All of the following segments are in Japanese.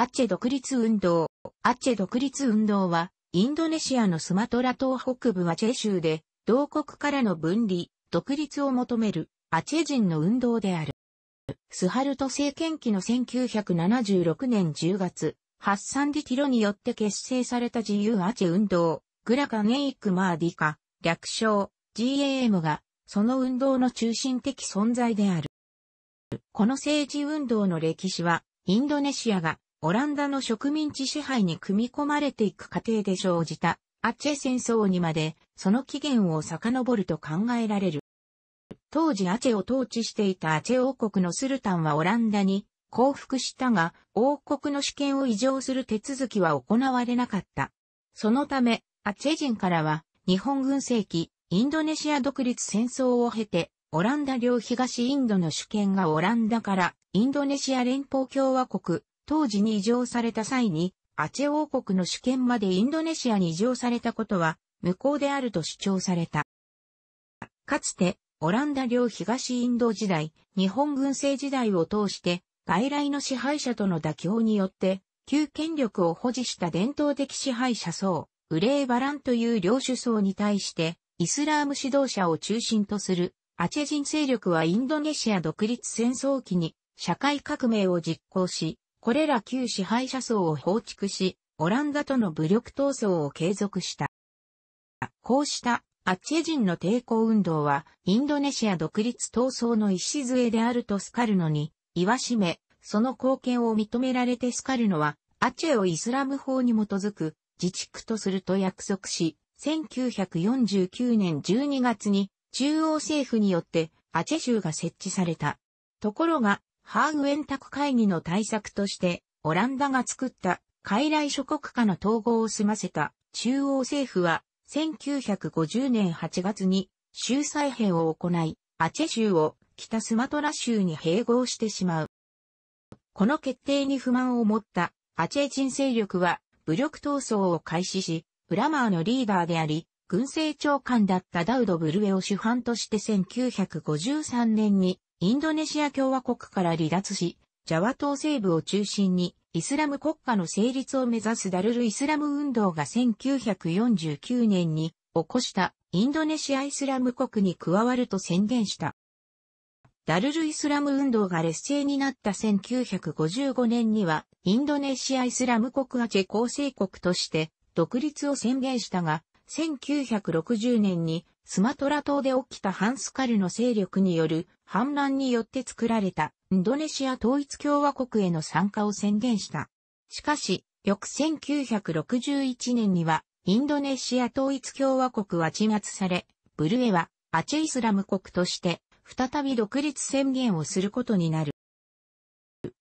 アッチェ独立運動。アッチェ独立運動は、インドネシアのスマトラ島北部アチェ州で、同国からの分離、独立を求める、アチェ人の運動である。スハルト政権期の1976年10月、ハッサンディティロによって結成された自由アチェ運動、グラカネイクマーディカ、略称、GAM が、その運動の中心的存在である。この政治運動の歴史は、インドネシアがオランダの植民地支配に組み込まれていく過程で生じたアチェ戦争にまでその起源を遡ると考えられる。当時アチェを統治していたアチェ王国のスルタンはオランダに降伏したが、王国の主権を移譲する手続きは行われなかった。そのため、アチェ人からは、日本軍世紀、インドネシア独立戦争を経て、オランダ領東インドの主権がオランダからインドネシア連邦共和国、当時に移譲された際に、アチェ王国の主権までインドネシアに移譲されたことは、無効であると主張された。かつて、オランダ領東インド時代、日本軍政時代を通して、外来の支配者との妥協によって、旧権力を保持した伝統的支配者層、ウレーバランという領主層に対して、イスラーム指導者を中心とするアチェ人勢力はインドネシア独立戦争期に社会革命を実行し、これら旧支配者層を放逐し、オランダとの武力闘争を継続した。こうしたアッチェ人の抵抗運動は、インドネシア独立闘争の礎であるとスカルノに、言わしめ、その貢献を認められてスカルノは、アチェをイスラム法に基づく自治区とすると約束し、1949年12月に中央政府によってアチェ州が設置された。ところが、ハーグエンク会議の対策として、オランダが作った傀儡諸国家の統合を済ませた中央政府は、1950年8月に州再編を行い、アチェ州を北スマトラ州に併合してしまう。この決定に不満を持ったアチェ人勢力は武力闘争を開始し、ブラマーのリーダーであり、軍政長官だったダウド・ブルエを主犯として1953年にインドネシア共和国から離脱し、ジャワ島西部を中心にイスラム国家の成立を目指すダルルイスラム運動が1949年に起こしたインドネシアイスラム国に加わると宣言した。ダルルイスラム運動が劣勢になった1955年にはインドネシアイスラム国がチェ構成国として独立を宣言したが、1960年にスマトラ島で起きたハンスカルの勢力による反乱によって作られたインドネシア統一共和国への参加を宣言した。しかし、翌1961年にはインドネシア統一共和国は鎮圧され、ブルエはアチェイスラム国として再び独立宣言をすることになる。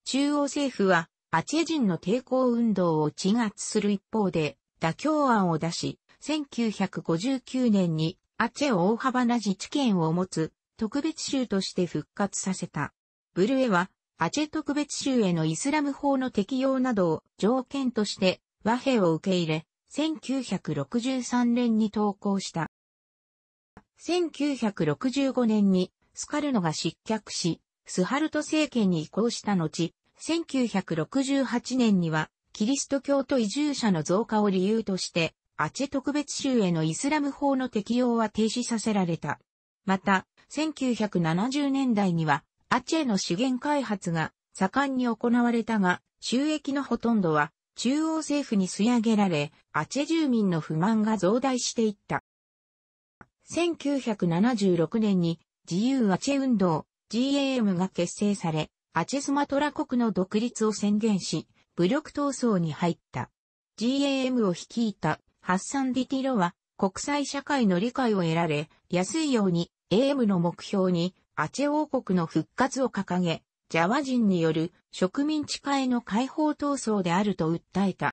中央政府はアチェ人の抵抗運動を鎮圧する一方で妥協案を出し、1959年にアチェを大幅な自治権を持つ特別州として復活させた。ブルエはアチェ特別州へのイスラム法の適用などを条件として和平を受け入れ、1963年に投稿した。1965年にスカルノが失脚し、スハルト政権に移行した後、1968年にはキリスト教徒移住者の増加を理由としてアチェ特別州へのイスラム法の適用は停止させられた。また、1970年代には、アチェの資源開発が盛んに行われたが、収益のほとんどは中央政府に吸い上げられ、アチェ住民の不満が増大していった。1976年に自由アチェ運動 GAM が結成され、アチェスマトラ国の独立を宣言し、武力闘争に入った。GAM を率いたハッサン・ディティロは国際社会の理解を得られ、安いように AM の目標にアチェ王国の復活を掲げ、ジャワ人による植民地化への解放闘争であると訴えた。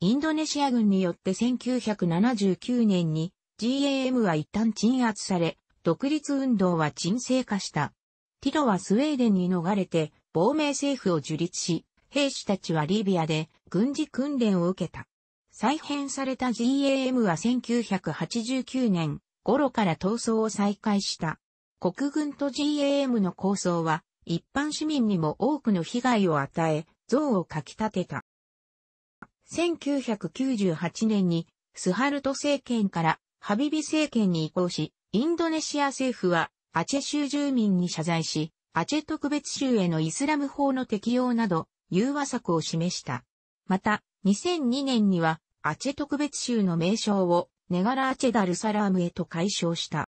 インドネシア軍によって1979年に GAM は一旦鎮圧され、独立運動は沈静化した。ティロはスウェーデンに逃れて亡命政府を樹立し、兵士たちはリビアで軍事訓練を受けた。再編された GAM は1989年頃から闘争を再開した。国軍と GAM の構想は一般市民にも多くの被害を与え、像をかき立てた。1998年にスハルト政権からハビビ政権に移行し、インドネシア政府はアチェ州住民に謝罪し、アチェ特別州へのイスラム法の適用など、融和策を示した。また、2002年にはアチェ特別州の名称をネガラーチェダルサラームへと改称した。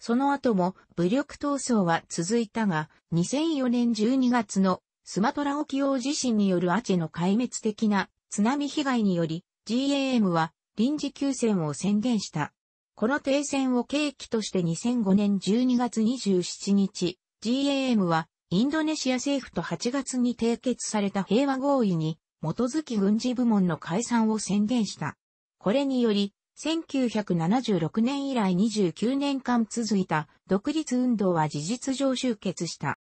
その後も武力闘争は続いたが、2004年12月のスマトラ沖洋地震によるアチェの壊滅的な津波被害により GAM は臨時休戦を宣言した。この停戦を契機として2005年12月27日、GAM はインドネシア政府と8月に締結された平和合意に基づき軍事部門の解散を宣言した。これにより、1976年以来29年間続いた独立運動は事実上終結した。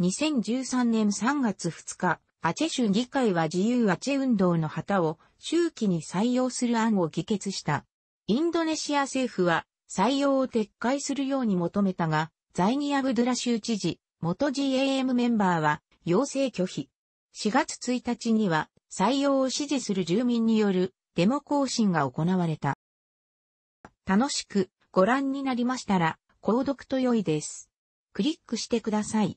2013年3月2日、アチェ州議会は自由アチェ運動の旗を周期に採用する案を議決した。インドネシア政府は採用を撤回するように求めたが、在ニアブドラ州知事、元 GAM メンバーは要請拒否。4月1日には採用を支持する住民によるデモ行進が行われた。楽しくご覧になりましたら、購読と良いです。クリックしてください。